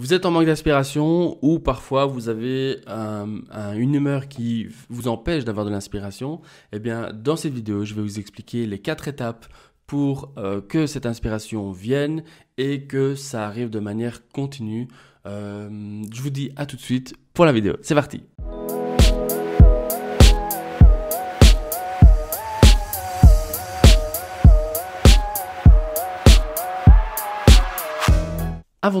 Vous êtes en manque d'inspiration ou parfois vous avez euh, une humeur qui vous empêche d'avoir de l'inspiration. Eh bien, dans cette vidéo, je vais vous expliquer les quatre étapes pour euh, que cette inspiration vienne et que ça arrive de manière continue. Euh, je vous dis à tout de suite pour la vidéo. C'est parti.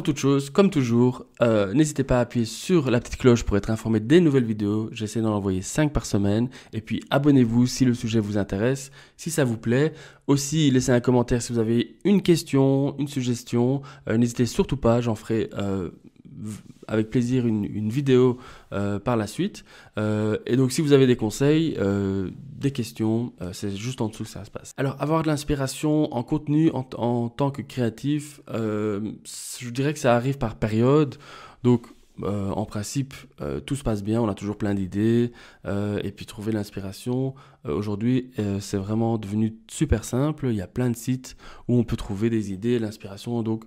toute chose, comme toujours, euh, n'hésitez pas à appuyer sur la petite cloche pour être informé des nouvelles vidéos. J'essaie d'en envoyer 5 par semaine. Et puis abonnez-vous si le sujet vous intéresse, si ça vous plaît. Aussi, laissez un commentaire si vous avez une question, une suggestion. Euh, n'hésitez surtout pas, j'en ferai euh, avec plaisir une, vidéo par la suite. et donc si vous avez des conseils, des questions, euh, c'est juste en dessous que ça se passe. Alors, avoir de l'inspiration en contenu en, tant que créatif, euh, je dirais que ça arrive par période. Donc, euh, en principe, euh, tout se passe bien, on a toujours plein d'idées, euh, et puis trouver l'inspiration, aujourd'hui, c'est vraiment devenu super simple, il y a plein de sites où on peut trouver des idées, l'inspiration, donc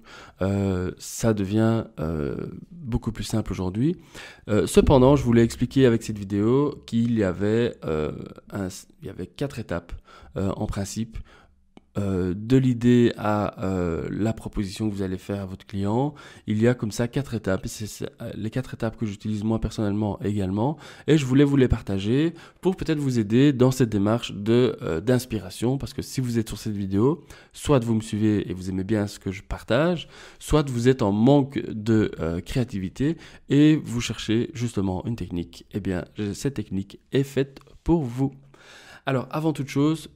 ça devient beaucoup plus simple aujourd'hui. cependant, je voulais expliquer avec cette vidéo qu'il y y avait quatre étapes en principe euh, de l'idée à euh, la proposition que vous allez faire à votre client, il y a comme ça quatre étapes. C'est euh, les quatre étapes que j'utilise moi personnellement également, et je voulais vous les partager pour peut-être vous aider dans cette démarche d'inspiration, parce que si vous êtes sur cette vidéo, soit vous me suivez et vous aimez bien ce que je partage, soit vous êtes en manque de créativité et vous cherchez justement une technique. Eh bien, cette technique est faite pour vous. Alors, avant toute chose,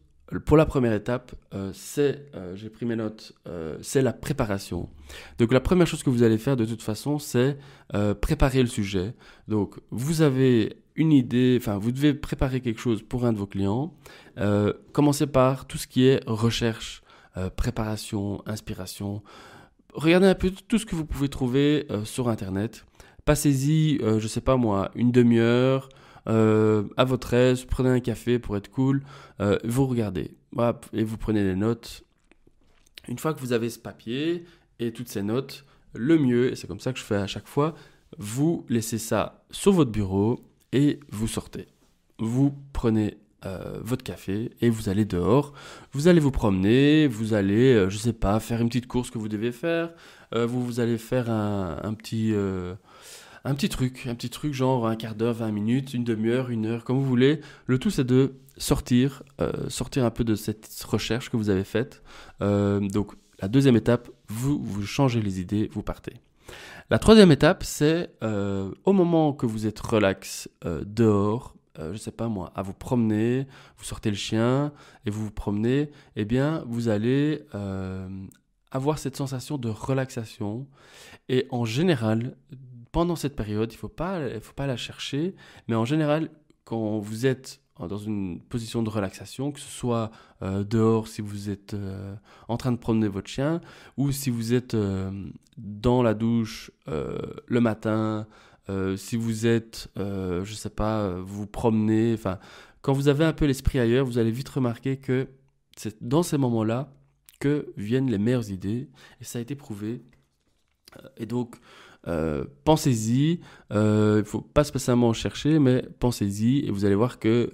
pour la première étape, euh, c'est, euh, j'ai pris mes notes, euh, c'est la préparation. Donc la première chose que vous allez faire de toute façon, c'est préparer le sujet. Donc vous avez une idée, enfin vous devez préparer quelque chose pour un de vos clients. commencez par tout ce qui est recherche, préparation, inspiration. Regardez un peu tout ce que vous pouvez trouver sur Internet. Passez-y, je ne sais pas moi, une demi-heure, euh, à votre aise, prenez un café pour être cool, euh, vous regardez, et vous prenez des notes. Une fois que vous avez ce papier et toutes ces notes, le mieux, et c'est comme ça que je fais à chaque fois, vous laissez ça sur votre bureau et vous sortez. Vous prenez euh, votre café et vous allez dehors, vous allez vous promener, vous allez, je je sais pas, faire une petite course que vous devez faire, vous, vous allez faire un petit un petit truc, un petit truc genre un quart d'heure, 20 minutes, une demi-heure, une heure, comme vous voulez. Le tout c'est de sortir, euh, sortir un peu de cette recherche que vous avez faite. Euh, donc la deuxième étape, vous, changez les idées, vous partez. La troisième étape, c'est euh, au moment que vous êtes relax dehors, je ne sais pas moi, à vous promener, vous sortez le chien et vous vous promenez, eh bien vous allez avoir cette sensation de relaxation. Et en général, pendant cette période, il ne faut pas, la chercher, mais en général, quand vous êtes euh, dans une position de relaxation, que ce soit euh, dehors si vous êtes euh, en train de promener votre chien, ou si vous êtes dans la douche le matin, si vous êtes, je ne sais pas, vous promenez, enfin, quand vous avez un peu l'esprit ailleurs, vous allez vite remarquer que c'est dans ces moments-là que viennent les meilleures idées, et ça a été prouvé euh, et donc, euh, pensez-y, euh, il ne faut pas spécialement chercher, mais pensez-y et vous allez voir que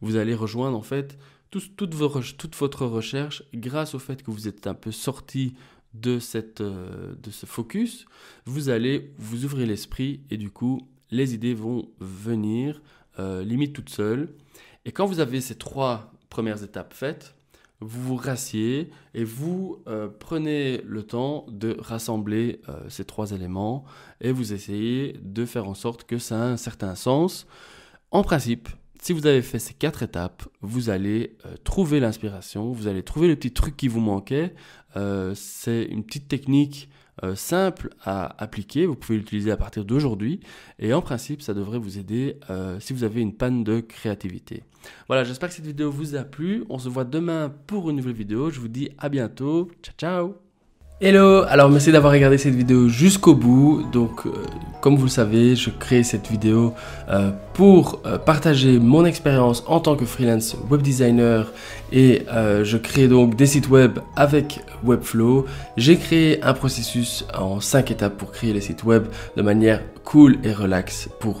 vous allez rejoindre en fait toute, votre recherche grâce au fait que vous êtes un peu sorti de, de ce focus. Vous allez vous ouvrir l'esprit et du coup, les idées vont venir limite toutes seules. Et quand vous avez ces trois premières étapes faites, vous vous rassiez et vous euh, prenez le temps de rassembler euh, ces trois éléments et vous essayez de faire en sorte que ça ait un certain sens. En principe, si vous avez fait ces quatre étapes, vous allez euh, trouver l'inspiration, vous allez trouver le petit truc qui vous manquait. Euh, c'est une petite technique euh, simple à appliquer, vous pouvez l'utiliser à partir d'aujourd'hui et en principe ça devrait vous aider si vous avez une panne de créativité. Voilà, j'espère que cette vidéo vous a plu, on se voit demain pour une nouvelle vidéo, je vous dis à bientôt, ciao ciao Hello, alors merci d'avoir regardé cette vidéo jusqu'au bout. Donc, euh, comme vous le savez, je crée cette vidéo euh, pour euh, partager mon expérience en tant que freelance web designer et je crée donc des sites web avec Webflow. J'ai créé un processus en 5 étapes pour créer les sites web de manière cool et relaxe pour